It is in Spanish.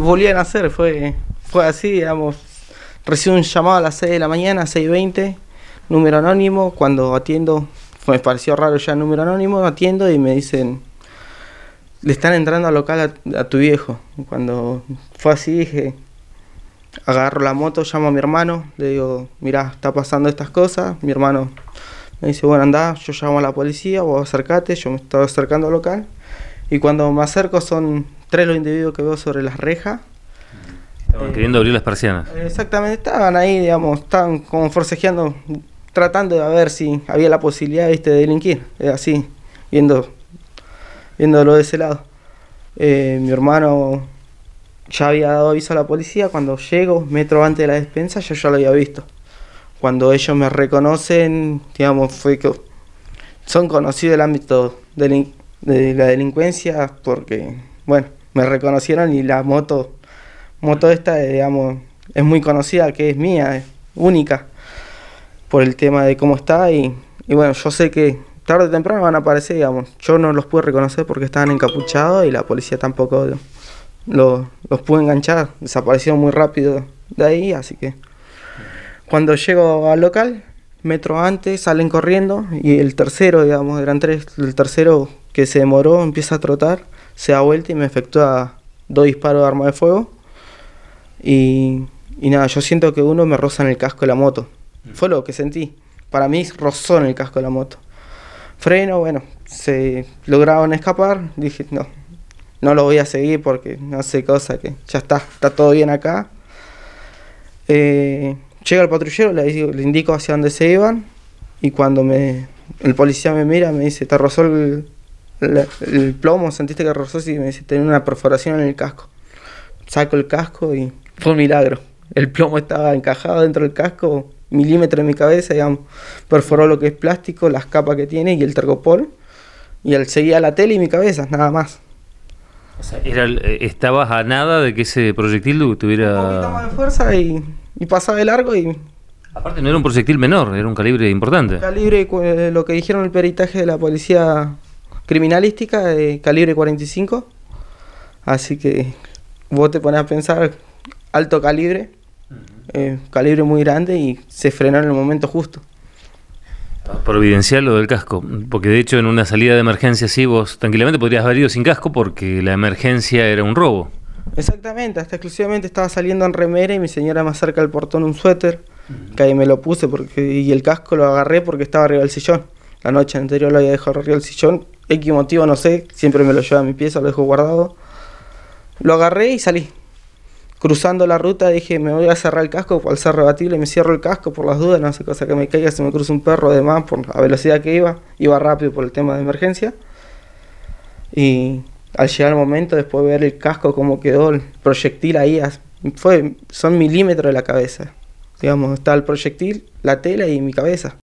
volvían a hacer, fue, fue así, digamos. Recibo un llamado a las 6 de la mañana, 6.20, número anónimo, cuando atiendo, me pareció raro ya el número anónimo, atiendo y me dicen, le están entrando al local a, tu viejo. cuando fue así dije, agarro la moto, llamo a mi hermano, le digo, mirá, está pasando estas cosas, mi hermano me dice, bueno, andá, yo llamo a la policía, vos acercate, yo me estaba acercando al local. Y cuando me acerco son tres los individuos que veo sobre las rejas. Estaban eh, queriendo abrir las persianas. Exactamente, estaban ahí, digamos, estaban como forcejeando, tratando de ver si había la posibilidad ¿viste, de delinquir. Eh, así, viendo, viéndolo de ese lado. Eh, mi hermano ya había dado aviso a la policía. Cuando llego, metro antes de la despensa, yo ya lo había visto. Cuando ellos me reconocen, digamos, fue que son conocidos del ámbito de la delincuencia porque, bueno, me reconocieron y la moto, moto esta, eh, digamos, es muy conocida, que es mía, única, por el tema de cómo está y, bueno, yo sé que tarde o temprano van a aparecer, digamos, yo no los pude reconocer porque estaban encapuchados y la policía tampoco los pudo enganchar, desaparecieron muy rápido de ahí, así que cuando llego al local, metro antes, salen corriendo y el tercero, digamos, eran tres, el tercero que se demoró empieza a trotar se da vuelta y me efectúa dos disparos de arma de fuego. Y, y nada, yo siento que uno me roza en el casco de la moto. Mm. Fue lo que sentí. Para mí rozó en el casco de la moto. Freno, bueno, se lograron escapar. Dije, no, no lo voy a seguir porque no sé cosa, que ya está, está todo bien acá. Eh, llega el patrullero, le, le, indico hacia dónde se iban y cuando me, el policía me mira me dice, te rozó el, el plomo, sentiste que rozó y me dice, tenía una perforación en el casco. Saco el casco y fue un milagro. El plomo estaba encajado dentro del casco, milímetro en mi cabeza, digamos. Perforó lo que es plástico, las capas que tiene y el tergopol. Y él seguía la tele y mi cabeza, nada más. O sea, eh, estabas a nada de que ese proyectil tuviera... Un poquito más de fuerza y, pasaba de largo y Aparte no era un proyectil menor, era un calibre importante. calibre, eh, lo que dijeron el peritaje de la policía criminalística de calibre 45. Así que vos te pones a pensar alto calibre, eh, calibre muy grande y se frenó en el momento justo. Providencial lo del casco, porque de hecho en una salida de emergencia sí vos tranquilamente podrías haber ido sin casco porque la emergencia era un robo. Exactamente, hasta exclusivamente estaba saliendo en remera y mi señora más cerca del portón un suéter, que ahí me lo puse porque, y el casco lo agarré porque estaba arriba del sillón la noche anterior lo había dejado arriba del sillón. X motivo, no sé, siempre me lo lleva a mi pieza, lo dejo guardado. Lo agarré y salí. Cruzando la ruta dije, me voy a cerrar el casco al ser rebatible, me cierro el casco por las dudas, no sé, cosa que me caiga, se me cruza un perro además por la velocidad que iba, iba rápido por el tema de emergencia. Y al llegar el momento, después de ver el casco cómo quedó, el proyectil ahí, fue, son milímetros de la cabeza. Digamos, está el proyectil, la tela y mi cabeza.